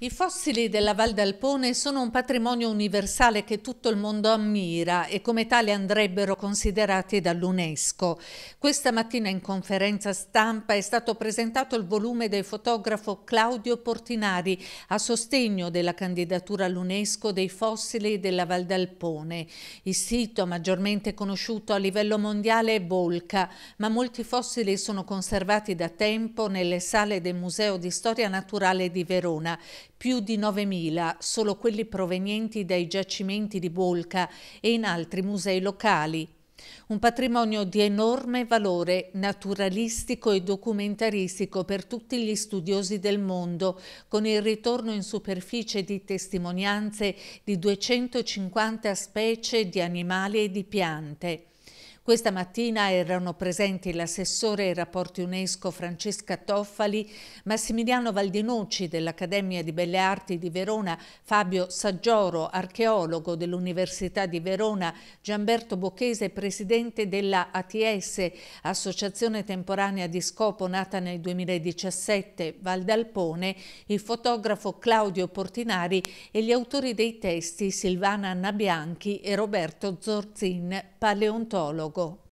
I fossili della Val d'Alpone sono un patrimonio universale che tutto il mondo ammira e come tali andrebbero considerati dall'UNESCO. Questa mattina in conferenza stampa è stato presentato il volume del fotografo Claudio Portinari a sostegno della candidatura all'UNESCO dei fossili della Val d'Alpone. Il sito maggiormente conosciuto a livello mondiale è Bolca, ma molti fossili sono conservati da tempo nelle sale del Museo di Storia Naturale di Verona più di 9.000 solo quelli provenienti dai giacimenti di Bolca e in altri musei locali. Un patrimonio di enorme valore naturalistico e documentaristico per tutti gli studiosi del mondo, con il ritorno in superficie di testimonianze di 250 specie di animali e di piante. Questa mattina erano presenti l'assessore ai rapporti UNESCO Francesca Toffali, Massimiliano Valdinucci dell'Accademia di Belle Arti di Verona, Fabio Saggioro, archeologo dell'Università di Verona, Gianberto Bocchese, presidente della ATS, Associazione Temporanea di Scopo nata nel 2017, Valdalpone, il fotografo Claudio Portinari e gli autori dei testi Silvana Annabianchi e Roberto Zorzin, paleontologo. 모고